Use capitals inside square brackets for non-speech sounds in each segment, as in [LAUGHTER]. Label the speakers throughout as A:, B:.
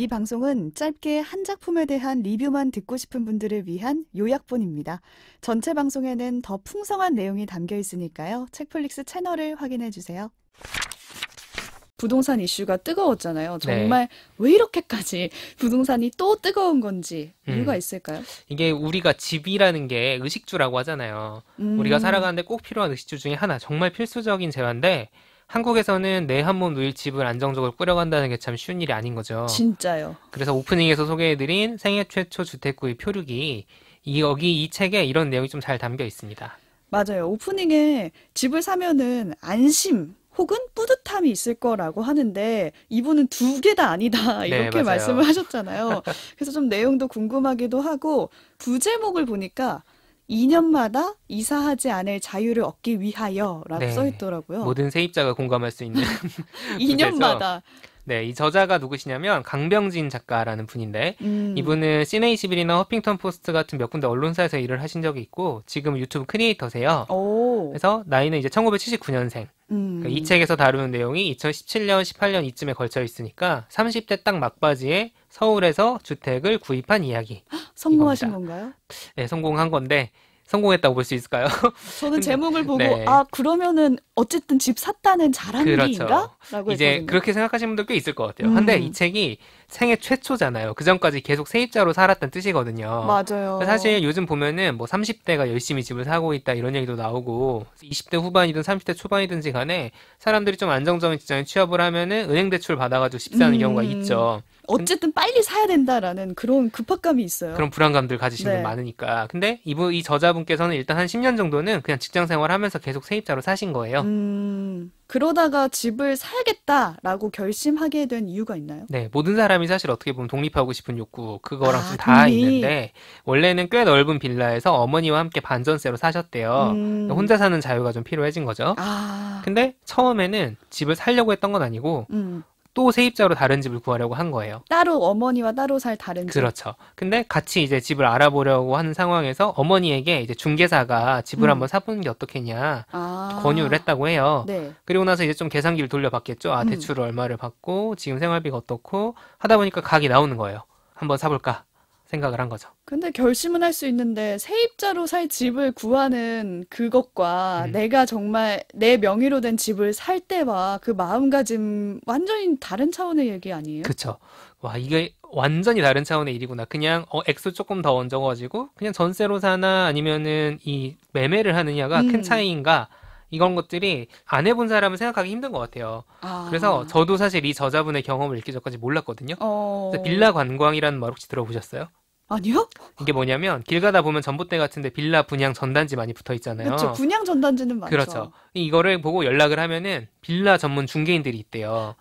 A: 이 방송은 짧게 한 작품에 대한 리뷰만 듣고 싶은 분들을 위한 요약본입니다. 전체 방송에는 더 풍성한 내용이 담겨 있으니까요. 책플릭스 채널을 확인해 주세요. 부동산 이슈가 뜨거웠잖아요. 네. 정말 네. 왜 이렇게까지 부동산이 또 뜨거운 건지 이유가 음. 있을까요?
B: 이게 우리가 집이라는 게 의식주라고 하잖아요. 음. 우리가 살아가는데 꼭 필요한 의식주 중에 하나, 정말 필수적인 재화인데 한국에서는 내 한 몸 누일집을 안정적으로 꾸려간다는 게 참 쉬운 일이 아닌 거죠. 진짜요. 그래서 오프닝에서 소개해드린 생애 최초 주택구의 표류기 이 여기 이 책에 이런 내용이 좀 잘 담겨 있습니다.
A: 맞아요. 오프닝에 집을 사면은 안심 혹은 뿌듯함이 있을 거라고 하는데 이분은 두 개 다 아니다 네, 이렇게 네, 말씀을 하셨잖아요. 그래서 좀 내용도 궁금하기도 하고 부제목을 보니까 2년마다 이사하지 않을 자유를 얻기 위하여라고 네. 써 있더라고요. 모든
B: 세입자가 공감할 수 있는 2년마다 [LAUGHS] 네, 이 저자가 누구시냐면 강병진 작가라는 분인데 음. 이분은 CNA21이나 허핑턴 포스트 같은 몇 군데 언론사에서 일을 하신 적이 있고 지금 유튜브 크리에이터세요. 오. 그래서 나이는 이제 1979년생. 그러니까 음. 이 책에서 다루는 내용이 2017년, 18년 이쯤에 걸쳐 있으니까 30대 딱 막바지에 서울에서 주택을 구입한 이야기.
A: [GASPS] 성공하신 겁니다 건가요?
B: 네, 성공한 건데 성공했다고 볼 수 있을까요? 저는 제목을 보고 네. 아
A: 그러면은 어쨌든 집 샀다는 잘한 그렇죠. 이제 했거든요.
B: 그렇게 생각하시는 분들 꽤 있을 것 같아요. 음. 근데 이 책이 생애 최초잖아요. 그 전까지 계속 세입자로 살았던 뜻이거든요.
A: 맞아요. 사실
B: 요즘 보면은 뭐 30대가 열심히 집을 사고 있다 이런 얘기도 나오고 20대 후반이든 30대 초반이든지 간에 사람들이 좀 안정적인 직장에 취업을 하면은 은행 대출 받아가지고 집 사는 음. 경우가 있죠.
A: 음. 어쨌든 빨리 사야 된다라는 그런 급박감이 있어요. 그런
B: 불안감들 가지신 네. 분 많으니까. 근데 이분 이 저자분께서는 일단 한 10년 정도는 그냥 직장 생활하면서 계속 세입자로 사신 거예요.
A: 음, 그러다가 집을 사야겠다라고 결심하게 된 이유가 있나요?
B: 네, 모든 사람이 사실 어떻게 보면 독립하고 싶은 욕구 그거랑 아, 다 있는데 원래는 꽤 넓은 빌라에서 어머니와 함께 반전세로 사셨대요. 음. 그러니까 혼자 사는 자유가 좀 필요해진 거죠. 아. 근데 처음에는 집을 살려고 했던 건 아니고 음. 또 세입자로 다른 집을 구하려고 한 거예요.
A: 따로 어머니와 따로 살 다른 집. 그렇죠.
B: 근데 같이 이제 집을 알아보려고 하는 상황에서 어머니에게 이제 중개사가 집을 음. 한번 사보는 게 어떻겠냐 아. 권유를 했다고 해요. 네. 그리고 나서 이제 좀 계산기를 돌려봤겠죠. 아, 음. 대출을 음. 얼마를 받고 지금 생활비가 어떻고 하다 보니까 각이 나오는 거예요. 한번 사볼까? 생각을 한 거죠.
A: 근데 결심은 할 수 있는데 세입자로 살 네. 집을 구하는 그것과 음. 내가 정말 내 명의로 된 집을 살 때와 그 마음가짐 완전히 다른 차원의 얘기 아니에요?
B: 그쵸. 와 이게 완전히 다른 차원의 일이구나. 그냥 어, 액수 조금 더 얹어가지고 그냥 전세로 사나 아니면은 이 매매를 하느냐가 음. 큰 차이인가? 이런 것들이 안 해본 사람은 생각하기 힘든 것 같아요. 아. 그래서 저도 사실 이 저자분의 경험을 읽기 전까지 몰랐거든요. 어. 빌라 관광이라는 말 혹시 들어보셨어요? 아니요? 이게 뭐냐면 길 가다 보면 전봇대 같은데 빌라 분양 전단지 많이 붙어 있잖아요. 그렇죠. 분양
A: 전단지는 많죠. 그렇죠.
B: 이거를 보고 연락을 하면은 빌라 전문 중개인들이 있대요.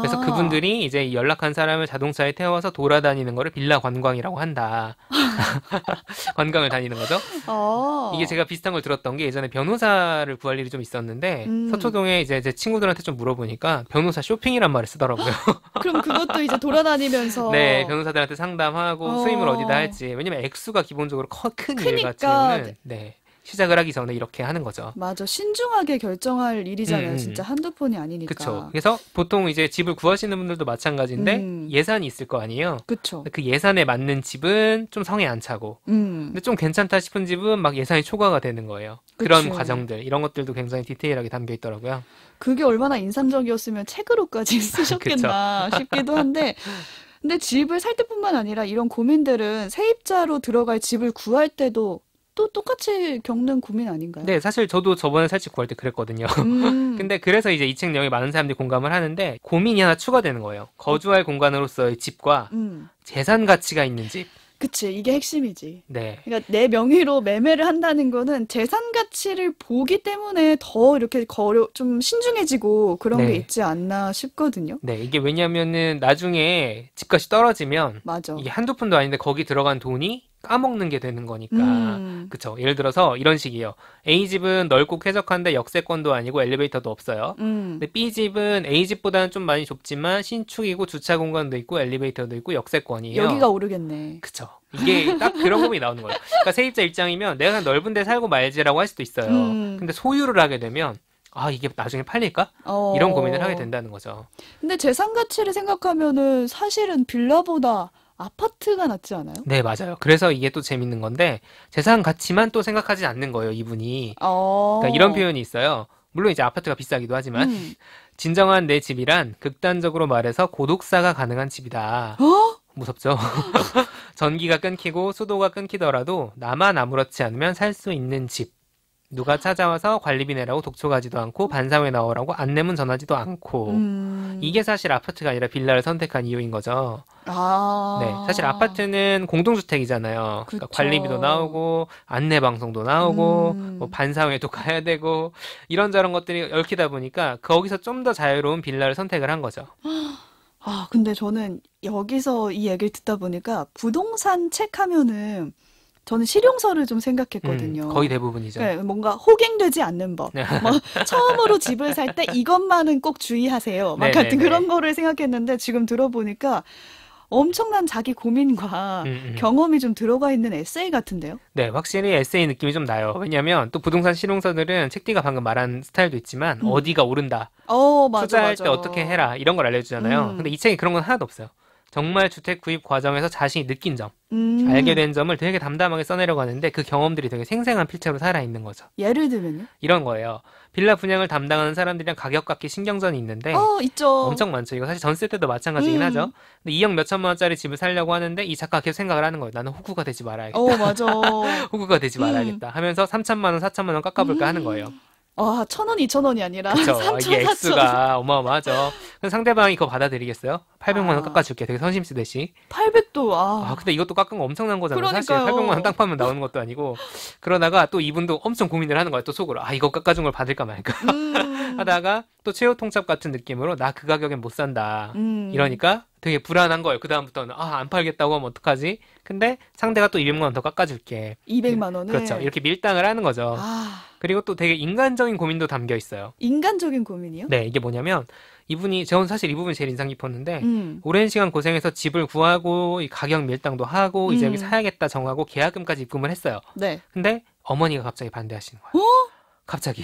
A: 그래서 아. 그분들이
B: 이제 연락한 사람을 자동차에 태워서 돌아다니는 거를 빌라 관광이라고 한다. [LAUGHS] 관광을 다니는 거죠.
A: 어. 이게
B: 제가 비슷한 걸 들었던 게 예전에 변호사를 구할 일이 좀 있었는데 음. 서초동에 이제 제 친구들한테 좀 물어보니까 변호사 쇼핑이란 말을 쓰더라고요. [LAUGHS]
A: 그럼 그것도 이제 돌아다니면서 네
B: 변호사들한테 상담하고 어. 수임을 어디다 할지 왜냐면 액수가 기본적으로 커, 큰일 같은 경우는 네. 시작을 하기 전에 이렇게 하는 거죠.
A: 맞아. 신중하게 결정할 일이잖아요. 음, 음, 음. 진짜 한두 푼이 아니니까. 그렇죠.
B: 그래서 보통 이제 집을 구하시는 분들도 마찬가지인데 음. 예산이 있을 거 아니에요. 그렇죠. 그 예산에 맞는 집은 좀 성에 안 차고 음. 근데 좀 괜찮다 싶은 집은 막 예산이 초과가 되는 거예요. 그치. 그런 과정들 이런 것들도 굉장히 디테일하게 담겨 있더라고요.
A: 그게 얼마나 인상적이었으면 책으로까지 [LAUGHS] 쓰셨겠나 싶기도 한데 근데 집을 살 때뿐만 아니라 이런 고민들은 세입자로 들어갈 집을 구할 때도 또 똑같이 겪는 고민 아닌가요? 네, 사실
B: 저도 저번에 살 집 구할 때 그랬거든요. 음. [LAUGHS] 근데 그래서 이제 이 책 내용에 많은 사람들이 공감을 하는데 고민이 하나 추가되는 거예요. 거주할 공간으로서의 집과 음. 재산 가치가 있는 집.
A: 그치 이게 핵심이지. 네. 그러니까 내 명의로 매매를 한다는 거는 재산 가치를 보기 때문에 더 이렇게 거려 좀 신중해지고 그런 네. 게 있지 않나 싶거든요.
B: 네, 이게 왜냐면은 나중에 집값이 떨어지면 맞아. 이게 한두 푼도 아닌데 거기 들어간 돈이 까먹는 게 되는 거니까 음. 그쵸 예를 들어서 이런 식이에요 A 집은 넓고 쾌적한데 역세권도 아니고 엘리베이터도 없어요 음. 근데 B 집은 A 집보다는 좀 많이 좁지만 신축이고 주차 공간도 있고 엘리베이터도 있고 역세권이에요 여기가
A: 오르겠네 그쵸 이게 딱 그런 부분이
B: 나오는 거예요 그러니까 세입자 입장이면 내가 그냥 넓은데 살고 말지라고 할 수도 있어요 음. 근데 소유를 하게 되면 아 이게 나중에 팔릴까?
A: 어... 이런 고민을 하게 된다는 거죠. 근데 재산 가치를 생각하면은 사실은 빌라보다 아파트가 낫지 않아요? 네, 맞아요.
B: 그래서 이게 또 재밌는 건데 재산 가치만 또 생각하지 않는 거예요, 이분이.
A: 어... 그러니까 이런
B: 표현이 있어요. 물론 이제 아파트가 비싸기도 하지만 음. 진정한 내 집이란 극단적으로 말해서 고독사가 가능한 집이다. 어? 무섭죠. [LAUGHS] 전기가 끊기고 수도가 끊기더라도 나만 아무렇지 않으면 살 수 있는 집. 누가 찾아와서 관리비 내라고 독촉 하지도 않고 반상회 나오라고 안내문 전하지도 않고
A: 음...
B: 이게 사실 아파트가 아니라 빌라를 선택한 이유인 거죠.
A: 아... 네,
B: 사실 아파트는 공동주택이잖아요. 그러니까 관리비도 나오고 안내 방송도 나오고 음... 뭐 반상회도 [LAUGHS] 가야 되고 이런저런 것들이 얽히다 보니까 거기서 좀 더 자유로운 빌라를 선택을 한 거죠.
A: [GASPS] 아 근데 저는 여기서 이 얘기를 듣다 보니까 부동산 책 하면은 저는 실용서를 좀 음, 생각했거든요. 음, 거의
B: 대부분이죠. 네,
A: 뭔가 호갱되지 않는 법. 네. 뭐 처음으로 집을 살 때 이것만은 꼭 주의하세요. 막 네, 네, 같은 그런 거를 생각했는데 지금 들어보니까 엄청난 자기 고민과 음, 음. 경험이 좀 들어가 있는 에세이 같은데요?
B: 네, 확실히 에세이 느낌이 좀 나요. 왜냐하면 또 부동산 실용서들은 책디가 방금 말한 스타일도 있지만 음. 어디가 오른다,
A: 어, 맞아, 투자할 맞아. 때 어떻게
B: 해라 이런 걸 알려주잖아요. 음. 근데 이 책이 그런 건 하나도 없어요. 정말 주택 구입 과정에서 자신이 느낀 점,
A: 음. 알게 된
B: 점을 되게 담담하게 써내려고 하는데 그 경험들이 되게 생생한 필체로 살아있는 거죠.
A: 예를 들면
B: 이런 거예요. 빌라 분양을 담당하는 사람들이랑 가격 깎기 신경전이 있는데 어,
A: 있죠. 엄청
B: 많죠. 이거 사실 전세 때도 마찬가지긴 음. 하죠. 근데 2억 몇천만 원짜리 집을 살려고 하는데 이작가 계속 생각을 하는 거예요. 나는 호구가 되지 말아야겠다. 어, 맞아. [LAUGHS] 호구가 되지 음. 말아야겠다. 음. 하면서 3천만 원, 4천만 원 깎아볼까 하는 음. 거예요.
A: 아, 천 원, 이천 원이 아니라 그쵸. 삼천, 이게 사가
B: 어마어마하죠. 상대방이 그거 받아들이겠어요? 800만 원 아. 깎아줄게. 되게 선심 쓰듯이.
A: 800도, 아. 아,
B: 근데 이것도 깎은 거 엄청난 거잖아요. 사실 그러니까요. 800만 원땅 파면 나오는 것도 아니고. 그러다가 또 이분도 엄청 고민을 하는 거야. 또 속으로. 아, 이거 깎아준 걸 받을까 말까. 음. 하다가 또 최후 통첩 같은 느낌으로 나 그 가격엔 못 산다. 음. 이러니까 되게 불안한 거예요. 그다음부터는 아, 안 팔겠다고 하면 어떡하지? 근데 상대가 또 200만 원 더 깎아 줄게.
A: 200만 원을 그렇죠. 이렇게
B: 밀당을 하는 거죠. 아. 그리고 또 되게 인간적인 고민도 담겨 있어요.
A: 인간적인 고민이요? 네,
B: 이게 뭐냐면 이분이 저는 사실 이 부분이 제일 인상 깊었는데 음. 오랜 시간 고생해서 집을 구하고 이 가격 밀당도 하고 음. 이제 여기 음. 사야겠다 정하고 계약금까지 입금을 했어요. 네. 근데 어머니가 갑자기 반대하시는 거예요. 어? 갑자기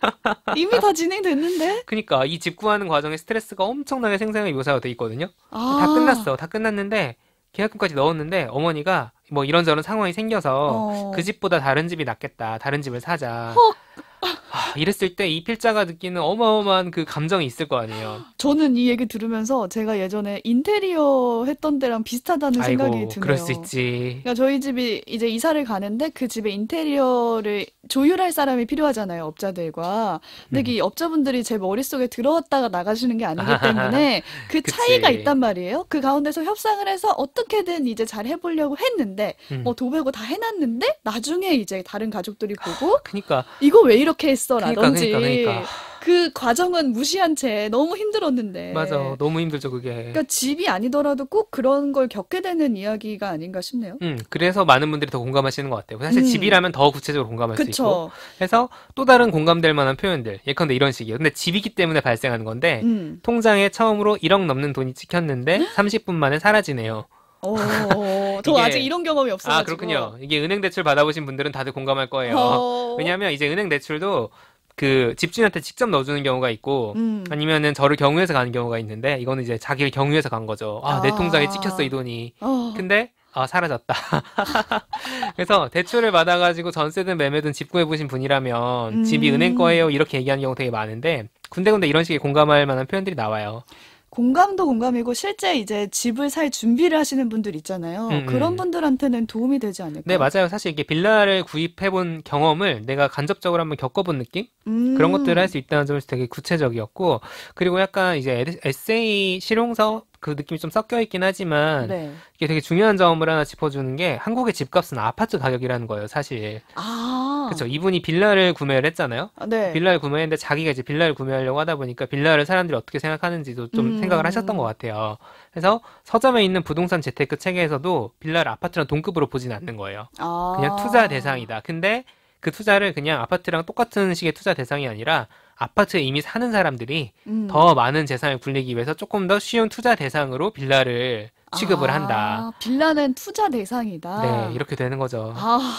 B: [LAUGHS]
A: 이미 다 진행됐는데?
B: 그니까 이 집구하는 과정에 스트레스가 엄청나게 생생하게 묘사가 돼 있거든요. 아. 다 끝났어. 다 끝났는데 계약금까지 넣었는데 어머니가 뭐 이런저런 상황이 생겨서 어. 그 집보다 다른 집이 낫겠다. 다른 집을 사자. 헉. 이랬을 때 이 필자가 느끼는 어마어마한 그 감정이 있을 거 아니에요.
A: 저는 이 얘기 들으면서 제가 예전에 인테리어 했던 때랑 비슷하다는 아이고, 생각이 드네요. 그럴 수
B: 있지.
A: 그러니까 저희 집이 이제 이사를 가는데 그 집에 인테리어를 조율할 사람이 필요하잖아요, 업자들과. 근데 음. 이 업자분들이 제 머릿속에 들어왔다가 나가시는 게 아니기 때문에 [LAUGHS] 그 차이가 있단 말이에요. 그 가운데서 협상을 해서 어떻게든 이제 잘 해보려고 했는데, 음. 뭐 도배고 다 해놨는데, 나중에 이제 다른 가족들이 보고, 그니까. 이거 왜 이렇게 했어? 그러니까, 그러니까, 그러니까. 그러니까. 그러니까. 그 과정은 무시한 채 너무 힘들었는데 맞아
B: 너무 힘들죠 그게 그러니까
A: 집이 아니더라도 꼭 그런 걸 겪게 되는 이야기가 아닌가 싶네요
B: 음 그래서 많은 분들이 더 공감하시는 것 같아요 사실 음. 집이라면 더 구체적으로 공감할 그쵸. 수 있고 그래서 또 다른 공감될 만한 표현들 예컨대 이런 식이에요 근데 집이기 때문에 발생하는 건데 음. 통장에 처음으로 1억 넘는 돈이 찍혔는데 30분 만에 사라지네요
A: 오, 어, [LAUGHS] 저 아직 이런 경험이 없어요. 아, 그렇군요.
B: 이게 은행 대출 받아보신 분들은 다들 공감할 거예요. 어. 왜냐하면 이제 은행 대출도 그 집주인한테 직접 넣어주는 경우가 있고 음. 아니면은 저를 경유해서 가는 경우가 있는데 이거는 이제 자기를 경유해서 간 거죠. 아, 아. 내 통장에 찍혔어 이 돈이. 어. 근데 아 사라졌다. [LAUGHS] 그래서 대출을 받아가지고 전세든 매매든 집 구해보신 분이라면 음. 집이 은행 거예요 이렇게 얘기하는 경우 되게 많은데 군데군데 이런 식의 공감할 만한 표현들이 나와요.
A: 공감도 공감이고 실제 이제 집을 살 준비를 하시는 분들 있잖아요. 음, 음, 음. 그런 분들한테는 도움이 되지 않을까? 네, 맞아요. 사실
B: 이게 빌라를 구입해본 경험을 내가 간접적으로 한번 겪어본 느낌? 음. 그런 것들을 할 수 있다는 점에서 되게 구체적이었고, 그리고 약간 이제 에세이 실용서 그 느낌이 좀 섞여 있긴 하지만 네. 이게 되게 중요한 점을 하나 짚어주는 게 한국의 집값은 아파트 가격이라는 거예요, 사실. 아. 그렇죠. 이분이 빌라를 구매를 했잖아요. 아, 네. 빌라를 구매했는데 자기가 이제 빌라를 구매하려고 하다 보니까 빌라를 사람들이 어떻게 생각하는지도 좀 음. 생각을 하셨던 것 같아요. 그래서 서점에 있는 부동산 재테크 책에서도 빌라를 아파트랑 동급으로 보진 않는 거예요. 아. 그냥 투자 대상이다. 근데 그 투자를 그냥 아파트랑 똑같은 식의 투자 대상이 아니라 아파트에 이미 사는 사람들이 음. 더 많은 재산을 굴리기 위해서 조금 더 쉬운 투자 대상으로 빌라를 취급을 아, 한다.
A: 빌라는 투자 대상이다. 네,
B: 이렇게 되는 거죠. 아,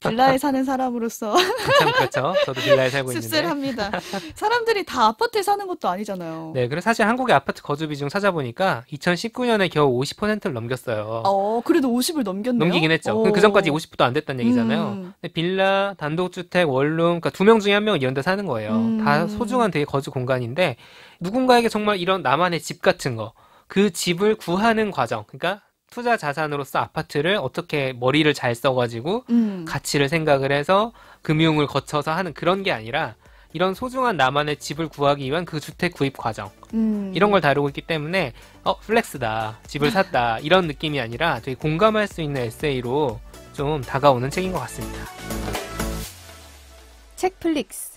B: 빌라에
A: 사는 사람으로서
B: 참 그렇죠, 그렇죠. 저도 빌라에 살고 있는데.
A: 씁쓸합니다. 사람들이 다 아파트에 사는 것도 아니잖아요.
B: 네, 그리고 사실 한국의 아파트 거주 비중 찾아보니까 2019년에 겨우 50%를 넘겼어요.
A: 어, 그래도 50을 넘겼네요. 넘기긴 했죠. 그 전까지
B: 50도 안 됐다는 얘기잖아요. 음. 근데 빌라, 단독주택, 원룸, 그러니까 두 명 중에 한 명은 이런 데 사는 거예요. 음. 다 소중한 되게 거주 공간인데 누군가에게 정말 이런 나만의 집 같은 거그 집을 구하는 과정. 그러니까 투자 자산으로서 아파트를 어떻게 머리를 잘 써가지고 음. 가치를 생각을 해서 금융을 거쳐서 하는 그런 게 아니라 이런 소중한 나만의 집을 구하기 위한 그 주택 구입 과정
A: 음. 이런 걸
B: 다루고 있기 때문에 어 플렉스다 집을 샀다 [LAUGHS] 이런 느낌이 아니라 되게 공감할 수 있는 에세이로 좀 다가오는 책인 것 같습니다. 책플릭스